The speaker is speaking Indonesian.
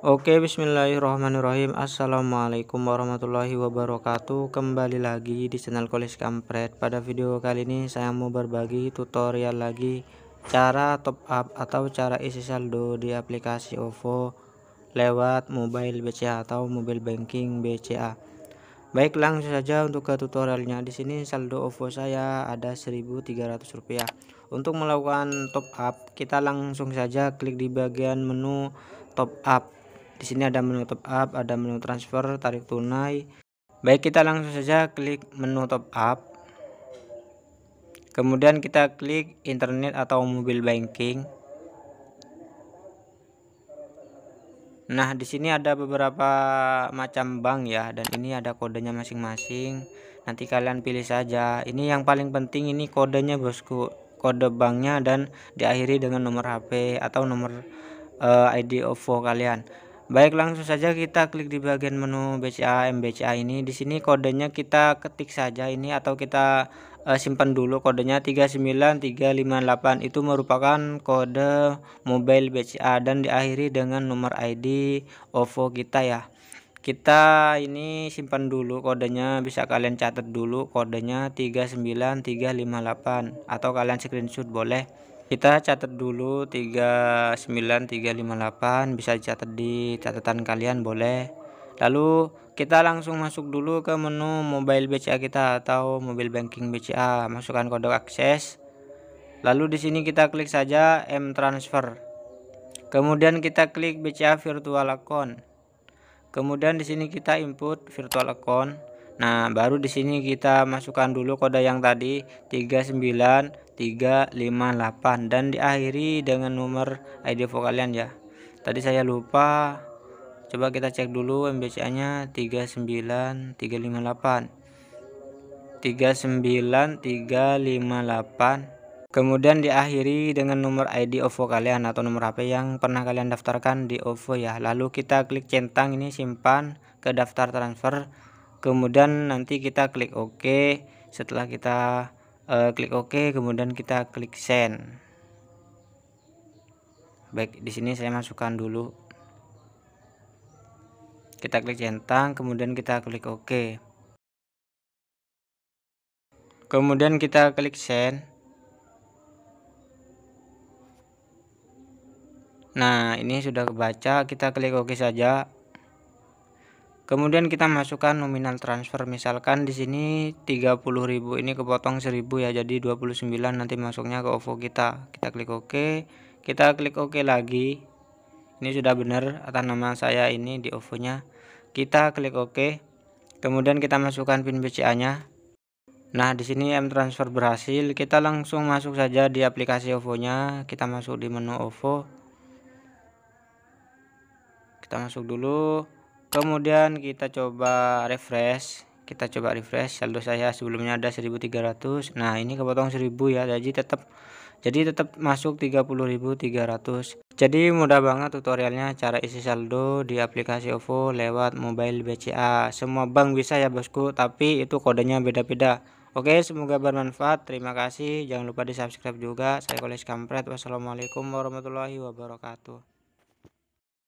Oke bismillahirrahmanirrahim Assalamualaikum warahmatullahi wabarakatuh Kembali lagi di channel Kolis Kampret Pada video kali ini saya mau berbagi tutorial lagi Cara top up atau cara isi saldo di aplikasi OVO Lewat mobile BCA atau mobile banking BCA Baik langsung saja untuk ke tutorialnya di sini saldo OVO saya ada Rp1.300 Untuk melakukan top up kita langsung saja klik di bagian menu top up di sini ada menu top up, ada menu transfer, tarik tunai. Baik, kita langsung saja klik menu top up. Kemudian kita klik internet atau mobile banking. Nah, di sini ada beberapa macam bank ya dan ini ada kodenya masing-masing. Nanti kalian pilih saja. Ini yang paling penting ini kodenya Bosku. Kode banknya dan diakhiri dengan nomor HP atau nomor uh, eh, ID OVO kalian. Baik, langsung saja kita klik di bagian menu BCA MBCA ini. Di sini kodenya kita ketik saja ini atau kita uh, simpan dulu kodenya 39358 itu merupakan kode mobile BCA dan diakhiri dengan nomor ID OVO kita ya. Kita ini simpan dulu kodenya, bisa kalian catat dulu kodenya 39358 atau kalian screenshot boleh kita catat dulu 39358 bisa dicatat di catatan kalian boleh lalu kita langsung masuk dulu ke menu mobile BCA kita atau mobile banking BCA masukkan kode akses lalu di sini kita klik saja M transfer kemudian kita klik BCA virtual account kemudian di sini kita input virtual account Nah, baru di sini kita masukkan dulu kode yang tadi 39 358 dan diakhiri dengan nomor ID vokal kalian ya tadi saya lupa coba kita cek dulu MBCA nya 39358 39358 kemudian diakhiri dengan nomor ID OVO kalian atau nomor HP yang pernah kalian daftarkan di OVO ya lalu kita klik centang ini simpan ke daftar transfer kemudian nanti kita klik OK setelah kita uh, klik OK kemudian kita klik send baik di sini saya masukkan dulu kita klik centang kemudian kita klik OK kemudian kita klik send nah ini sudah kebaca kita klik OK saja Kemudian kita masukkan nominal transfer. Misalkan di sini 30.000 ini kepotong 1000 ya. Jadi 29 nanti masuknya ke OVO kita. Kita klik OK. Kita klik OK lagi. Ini sudah benar atas nama saya ini di OVO-nya. Kita klik OK. Kemudian kita masukkan PIN BCA-nya. Nah, di sini M transfer berhasil. Kita langsung masuk saja di aplikasi OVO-nya. Kita masuk di menu OVO. Kita masuk dulu kemudian kita coba refresh kita coba refresh saldo saya sebelumnya ada 1300 nah ini kepotong 1000 ya jadi tetap jadi tetap masuk 30.300 jadi mudah banget tutorialnya cara isi saldo di aplikasi OVO lewat mobile BCA semua bank bisa ya bosku tapi itu kodenya beda-beda Oke, semoga bermanfaat. Terima kasih. Jangan lupa di subscribe juga. Saya Kolis Kampret. Wassalamualaikum warahmatullahi wabarakatuh.